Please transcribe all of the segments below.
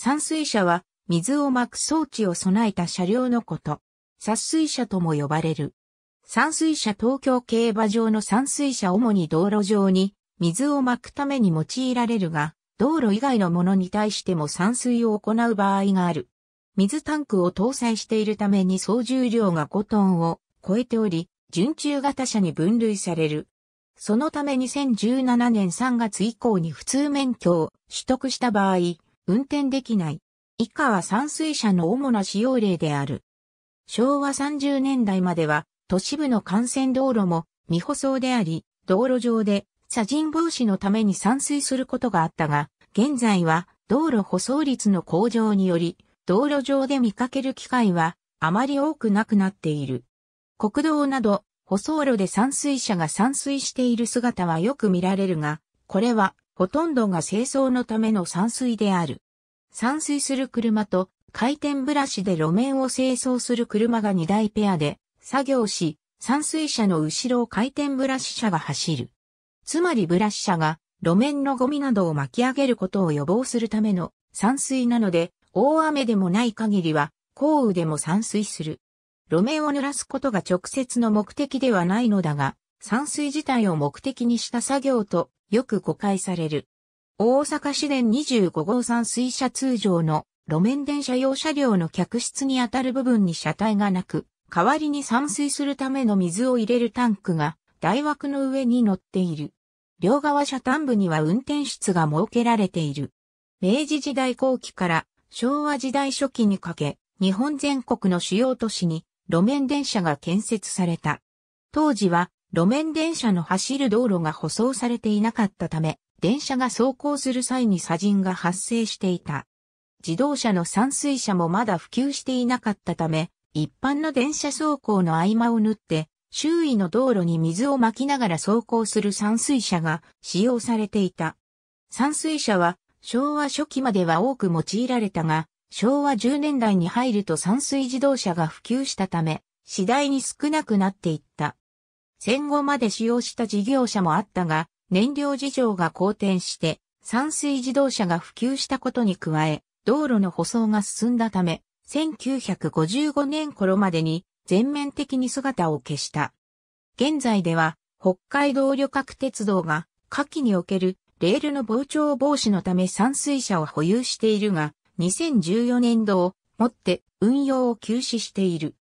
散水車は水をまく装置を備えた車両のこと。殺水車とも呼ばれる。散水車東京競馬場の散水車主に道路上に水をまくために用いられるが、道路以外のものに対しても散水を行う場合がある。水タンクを搭載しているために総重量が5トンを超えており、準中型車に分類される。そのため2017年3月以降に普通免許を取得した場合、運転できない。以下は散水車の主な使用例である。昭和30年代までは、都市部の幹線道路も未舗装であり、道路上で砂塵防止のために散水することがあったが、現在は道路舗装率の向上により、道路上で見かける機会はあまり多くなくなっている。国道など舗装路で散水車が散水している姿はよく見られるが、これはほとんどが清掃のための散水である。散水する車と回転ブラシで路面を清掃する車が2台ペアで作業し、散水車の後ろを回転ブラシ車が走る。つまりブラシ車が路面のゴミなどを巻き上げることを予防するための散水なので、大雨でもない限りは、降雨でも散水する。路面を濡らすことが直接の目的ではないのだが、散水自体を目的にした作業とよく誤解される。大阪市電25号山水車通常の路面電車用車両の客室にあたる部分に車体がなく、代わりに散水するための水を入れるタンクが台枠の上に乗っている。両側車端部には運転室が設けられている。明治時代後期から昭和時代初期にかけ、日本全国の主要都市に路面電車が建設された。当時は路面電車の走る道路が舗装されていなかったため、電車が走行する際に砂塵が発生していた。自動車の散水車もまだ普及していなかったため、一般の電車走行の合間を縫って、周囲の道路に水をまきながら走行する散水車が使用されていた。散水車は昭和初期までは多く用いられたが、昭和10年代に入ると散水自動車が普及したため、次第に少なくなっていった。戦後まで使用した事業者もあったが、燃料事情が好転して、山水自動車が普及したことに加え、道路の舗装が進んだため、1955年頃までに全面的に姿を消した。現在では、北海道旅客鉄道が、下記におけるレールの膨張防止のため山水車を保有しているが、2014年度をもって運用を休止している。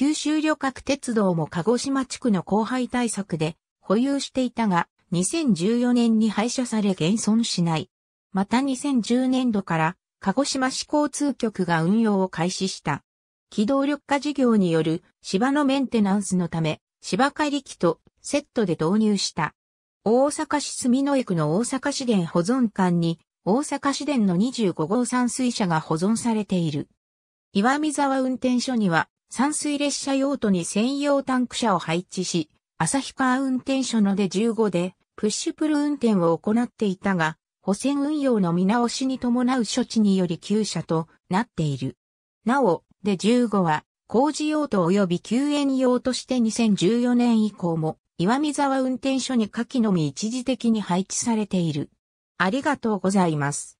九州旅客鉄道も鹿児島地区の荒廃対策で保有していたが、2014年に廃車され現存しない。また2010年度から鹿児島市交通局が運用を開始した。機動力化事業による芝のメンテナンスのため、芝刈り機とセットで導入した。大阪市住野駅の大阪市電保存館に大阪市電の25号山水車が保存されている。岩見沢運転所には山水列車用途に専用タンク車を配置し、旭川運転所ので15で、プッシュプル運転を行っていたが、補線運用の見直しに伴う処置により旧車となっている。なお、で15は、工事用途及び救援用として2014年以降も、岩見沢運転所に下記のみ一時的に配置されている。ありがとうございます。